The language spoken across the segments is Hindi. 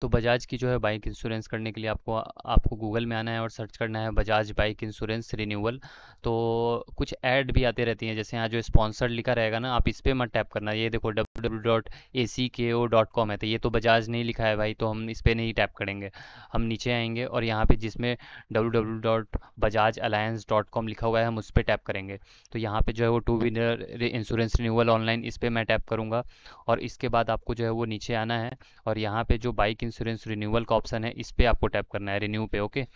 तो बजाज की जो है बाइक इंश्योरेंस करने के लिए आपको आपको गूगल में आना है और सर्च करना है बजाज बाइक इंश्योरेंस रिन्यूअल तो कुछ ऐड भी आते रहती हैं जैसे यहाँ जो स्पॉन्सर्ड लिखा रहेगा ना आप इस पर मत टैप करना ये देखो www.acko.com है तो ये तो बजाज नहीं लिखा है भाई तो हम इस पर नहीं टैप करेंगे हम नीचे आएंगे और यहाँ पर जिसमें डब्ल्यू लिखा हुआ है हम उस पर टैप करेंगे तो यहाँ पर जो है वो two wheeler insurance renewal online इस पर मैं टैप करूँगा और इसके बाद आपको जो है वो नीचे आना है और यहाँ पर जो बाइक इंश्योरेंस रिन्यूअल का ऑप्शन है इस पर आपको टैप करना है रिन्यू पे ओके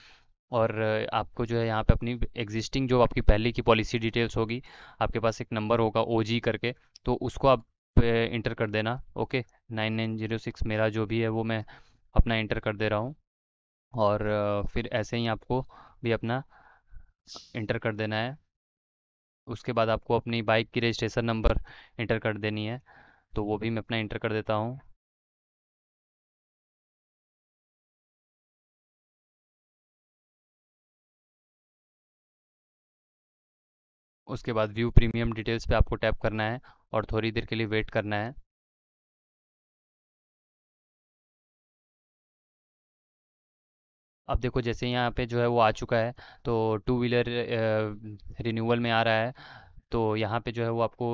और आपको जो है यहाँ पे अपनी एग्जिस्टिंग जो आपकी पहले की पॉलिसी डिटेल्स होगी आपके पास एक नंबर होगा ओ करके तो उसको आप इंटर कर देना okay nine nine zero six मेरा जो भी है वो मैं अपना इंटर कर दे रहा हूँ और फिर ऐसे ही आपको भी अपना इंटर कर देना है उसके बाद आपको अपनी बाइक की रजिस्ट्रेशन नंबर इंटर कर देनी है तो वो भी मैं अपना इंटर कर देता हूँ उसके बाद व्यू प्रीमियम डिटेल्स पे आपको टैप करना है और थोड़ी देर के लिए वेट करना है अब देखो जैसे यहाँ पे जो है वो आ चुका है तो टू व्हीलर रिन्यूअल में आ रहा है तो यहाँ पे जो है वो आपको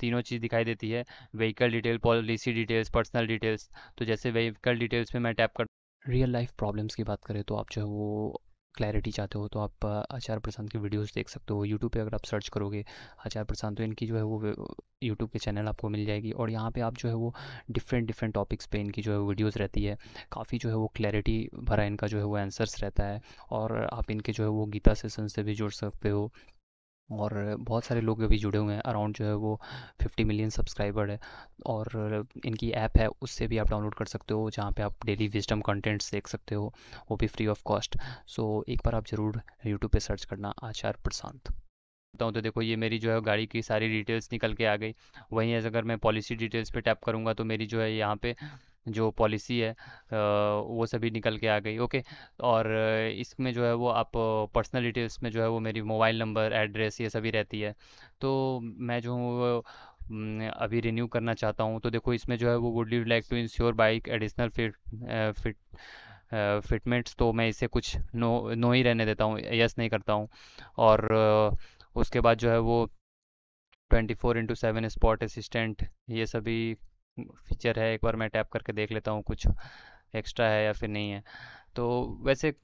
तीनों चीज़ दिखाई देती है vehicle detail policy details personal details तो जैसे व्हीकल डिटेल्स पे मैं टैप कर रियल लाइफ प्रॉब्लम्स की बात करें तो आप जो है वो क्लैरिटी चाहते हो तो आप आचार्य प्रशांत की वीडियोस देख सकते हो यूट्यूब पे अगर आप सर्च करोगे आचार्य प्रशांत तो इनकी जो है वो यूट्यूब के चैनल आपको मिल जाएगी और यहाँ पे आप जो है वो डिफरेंट डिफरेंट टॉपिक्स पे इनकी जो है वीडियोस रहती है काफ़ी जो है वो क्लैरिटी भरा इनका जो है वो आंसर्स रहता है और आप इनके जो है वो गीता सेसन से भी जुड़ सकते हो और बहुत सारे लोग अभी जुड़े हुए हैं अराउंड जो है वो 50 मिलियन सब्सक्राइबर है और इनकी ऐप है उससे भी आप डाउनलोड कर सकते हो जहाँ पे आप डेली विजडम कंटेंट्स देख सकते हो वो भी फ्री ऑफ कॉस्ट सो एक बार आप ज़रूर यूट्यूब पे सर्च करना आचार प्रशांत बताऊँ तो देखो ये मेरी जो है गाड़ी की सारी डिटेल्स निकल के आ गई वहीं अगर मैं पॉलिसी डिटेल्स पर टैप करूँगा तो मेरी जो है यहाँ पर जो पॉलिसी है वो सभी निकल के आ गई ओके और इसमें जो है वो आप पर्सनल डिटेल्स में जो है वो मेरी मोबाइल नंबर एड्रेस ये सभी रहती है तो मैं जो हूँ अभी रिन्यू करना चाहता हूँ तो देखो इसमें जो है वो would you like to insure bike additional fit fit fitments तो मैं इसे कुछ नो नो ही रहने देता हूँ यस नहीं करता हूँ और उसके बाद जो है वो twenty four into seven spot assistant ये सभी फीचर है एक बार मैं टैप करके देख लेता हूँ कुछ एक्स्ट्रा है या फिर नहीं है तो वैसे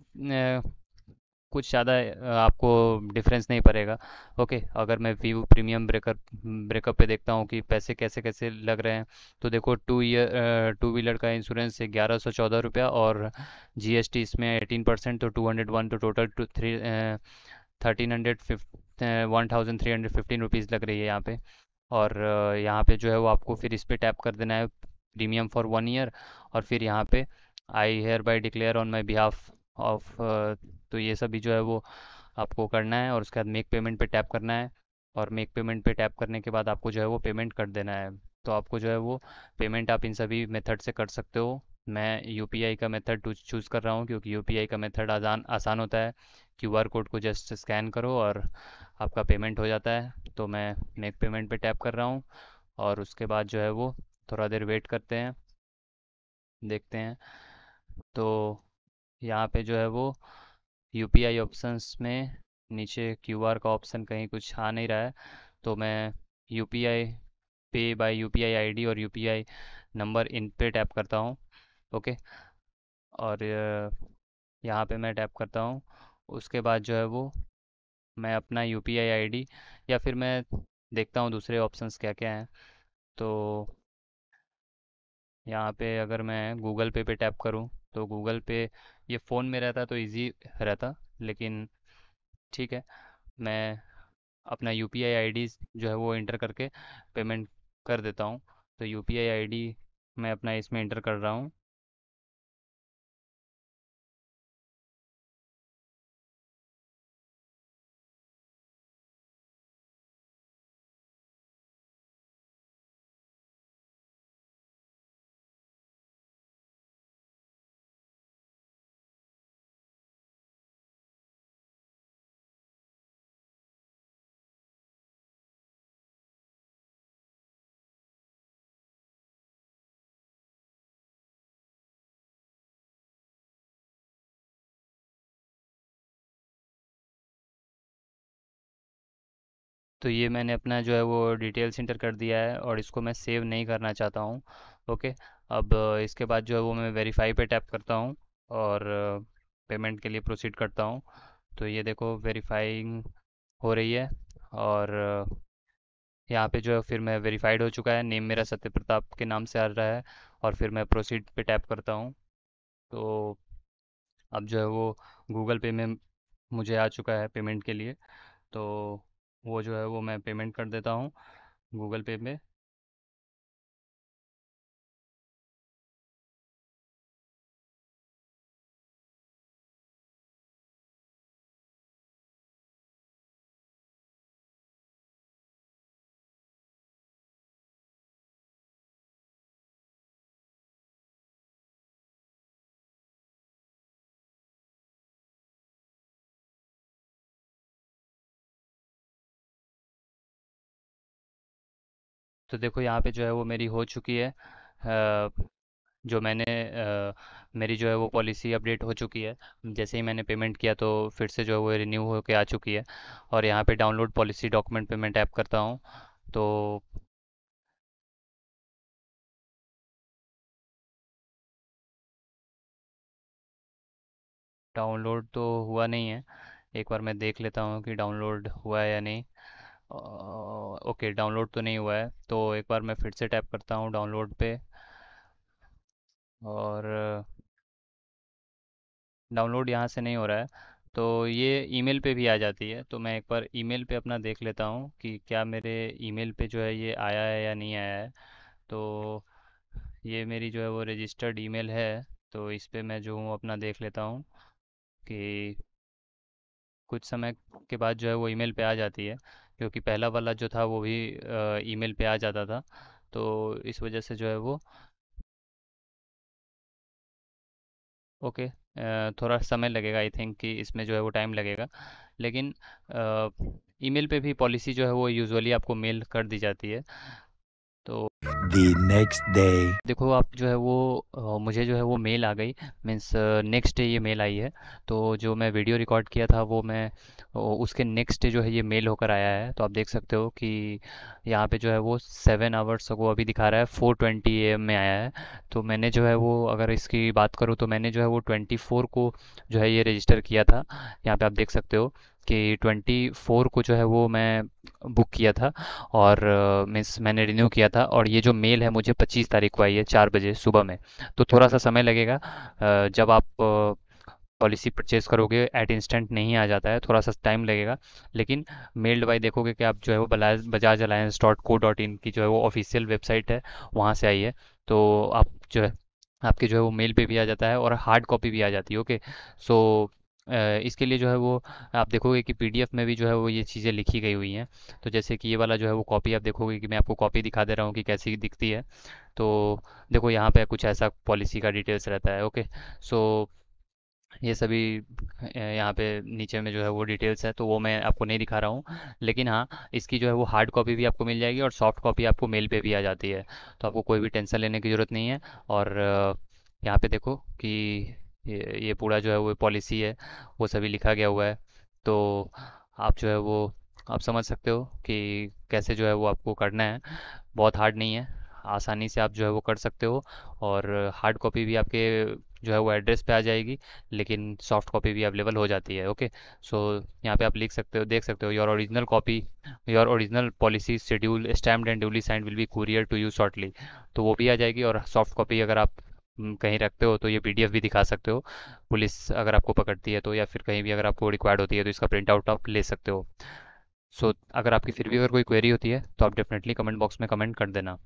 कुछ ज़्यादा आपको डिफरेंस नहीं पड़ेगा ओके अगर मैं वीवो प्रीमियम ब्रेकर ब्रेकअप पे देखता हूँ कि पैसे कैसे कैसे लग रहे हैं तो देखो टू ईयर टू व्हीलर का इंश्योरेंस है ग्यारह सौ चौदह रुपया और जीएसटी इसमें एटीन परसेंट तो टू हंड्रेड वन तो total two three thirteen hundred one thousand three hundred fifteen rupees लग रही है यहाँ पे और यहाँ पे जो है वो आपको फिर इस पर टैप कर देना है प्रीमियम फॉर वन ईयर और फिर यहाँ पे I hereby declare on my behalf of तो ये सभी जो है वो आपको करना है और उसके बाद मेक पेमेंट पे टैप करना है और मेक पेमेंट पे टैप करने के बाद आपको जो है वो पेमेंट कर देना है तो आपको जो है वो पेमेंट आप इन सभी मेथड से कर सकते हो मैं यू का मेथड चूज़ कर रहा हूँ क्योंकि यू का मेथड आसान आसान होता है क्यू आर कोड को जस्ट स्कैन करो और आपका पेमेंट हो जाता है तो मैं मेक पेमेंट पे टैप कर रहा हूँ और उसके बाद जो है वो थोड़ा देर वेट करते हैं देखते हैं तो यहाँ पे जो है वो यू पी में नीचे क्यू आर का ऑप्शन कहीं कुछ आ नहीं रहा है तो मैं you P I pay by U P I I D और यू पी आई नंबर इन पे टैप करता हूँ ओके और यहाँ पे मैं टैप करता हूँ उसके बाद जो है वो मैं अपना U P I I D या फिर मैं देखता हूँ दूसरे ऑप्शंस क्या क्या हैं तो यहाँ पे अगर मैं गूगल पे पे टैप करूँ तो गूगल पे ये फ़ोन में रहता तो इजी रहता लेकिन ठीक है मैं अपना U P I I D जो है वो इंटर करके पेमेंट कर देता हूँ तो U P I I D मैं अपना इसमें इंटर कर रहा हूँ तो ये मैंने अपना जो है वो डिटेल्स इंटर कर दिया है और इसको मैं सेव नहीं करना चाहता हूँ ओके अब इसके बाद जो है वो मैं वेरीफाई पे टैप करता हूँ और पेमेंट के लिए प्रोसीड करता हूँ तो ये देखो वेरीफाइंग हो रही है और यहाँ पे जो है फिर मैं वेरीफाइड हो चुका है नेम मेरा सत्य प्रताप के नाम से आ रहा है और फिर मैं प्रोसीड पे टैप करता हूँ तो अब जो है वो गूगल पे में मुझे आ चुका है पेमेंट के लिए तो वो जो है वो मैं पेमेंट कर देता हूँ गूगल पे में तो देखो यहाँ पे जो है वो मेरी हो चुकी है जो मैंने मेरी जो है वो पॉलिसी अपडेट हो चुकी है जैसे ही मैंने पेमेंट किया तो फिर से जो है वो रिन्यू होकर आ चुकी है और यहाँ पे डाउनलोड पॉलिसी डॉक्यूमेंट पे मैं टैप करता हूँ तो डाउनलोड तो हुआ नहीं है एक बार मैं देख लेता हूँ कि डाउनलोड हुआ है या नहीं ओके डाउनलोड तो नहीं हुआ है तो एक बार मैं फिर से टैप करता हूँ डाउनलोड पे और डाउनलोड यहाँ से नहीं हो रहा है तो ये ईमेल पे भी आ जाती है तो मैं एक बार ईमेल पे अपना देख लेता हूँ कि क्या मेरे ईमेल पे जो है ये आया है या नहीं आया है तो ये मेरी जो है वो रजिस्टर्ड ईमेल है तो इस पर मैं जो हूँ अपना देख लेता हूँ कि कुछ समय के बाद जो है वो ईमेल पे आ जाती है क्योंकि पहला वाला जो था वो भी ईमेल पे आ जाता था तो इस वजह से जो है वो ओके थोड़ा समय लगेगा आई थिंक कि इसमें जो है वो टाइम लगेगा लेकिन ईमेल पे भी पॉलिसी जो है वो यूजुअली आपको मेल कर दी जाती है तो दी नेक्स्ट डे देखो आप जो है वो मुझे जो है वो मेल आ गई मीन्स नेक्स्ट डे ये मेल आई है तो जो मैं वीडियो रिकॉर्ड किया था वो मैं उसके नेक्स्ट डे जो है ये मेल होकर आया है तो आप देख सकते हो कि यहाँ पे जो है वो सेवन आवर्स को अभी दिखा रहा है फोर ट्वेंटी ए एम में आया है तो मैंने जो है वो अगर इसकी बात करूँ तो मैंने जो है वो ट्वेंटी फोर को जो है ये रजिस्टर किया था यहाँ पर आप देख सकते हो कि 24 को जो है वो मैं बुक किया था और मीन्स मैंने रिन्यू किया था और ये जो मेल है मुझे 25 तारीख को आई है चार बजे सुबह में तो थोड़ा सा समय लगेगा जब आप पॉलिसी परचेज करोगे एट इंस्टेंट नहीं आ जाता है थोड़ा सा टाइम लगेगा लेकिन मेल्ड बाई देखोगे कि आप जो है वो Bajaj Allianz dot co dot in की जो है वो ऑफिशियल वेबसाइट है वहाँ से आई है तो आप जो है आपके जो है वो मेल पे भी आ जाता है और हार्ड कॉपी भी आ जाती है ओके सो इसके लिए जो है वो आप देखोगे कि पीडीएफ में भी जो है वो ये चीज़ें लिखी गई हुई हैं तो जैसे कि ये वाला जो है वो कॉपी आप देखोगे कि मैं आपको कॉपी दिखा दे रहा हूँ कि कैसी दिखती है तो देखो यहाँ पे कुछ ऐसा पॉलिसी का डिटेल्स रहता है ओके सो ये सभी यहाँ पे नीचे में जो है वो डिटेल्स है तो वो मैं आपको नहीं दिखा रहा हूँ लेकिन हाँ इसकी जो है वो हार्ड कॉपी भी आपको मिल जाएगी और सॉफ्ट कॉपी आपको मेल पे भी आ जाती है तो आपको कोई भी टेंशन लेने की ज़रूरत नहीं है और यहाँ पे देखो कि ये ये पूरा जो है वो पॉलिसी है वो सभी लिखा गया हुआ है तो आप जो है वो आप समझ सकते हो कि कैसे जो है वो आपको करना है बहुत हार्ड नहीं है आसानी से आप जो है वो कर सकते हो और हार्ड कॉपी भी आपके जो है वो एड्रेस पे आ जाएगी लेकिन सॉफ्ट कॉपी भी अवेलेबल हो जाती है ओके सो so, यहाँ पे आप लिख सकते हो देख सकते हो your original copy your original policy schedule stamp and duly signed will be courier to you shortly तो वो भी आ जाएगी और सॉफ्ट कॉपी अगर आप कहीं रखते हो तो ये पी भी दिखा सकते हो पुलिस अगर आपको पकड़ती है तो या फिर कहीं भी अगर आपको रिक्वायर्ड होती है तो इसका प्रिंट आउट आप ले सकते हो सो so, अगर आपकी फिर भी अगर कोई क्वेरी होती है तो आप डेफिनेटली कमेंट बॉक्स में कमेंट कर देना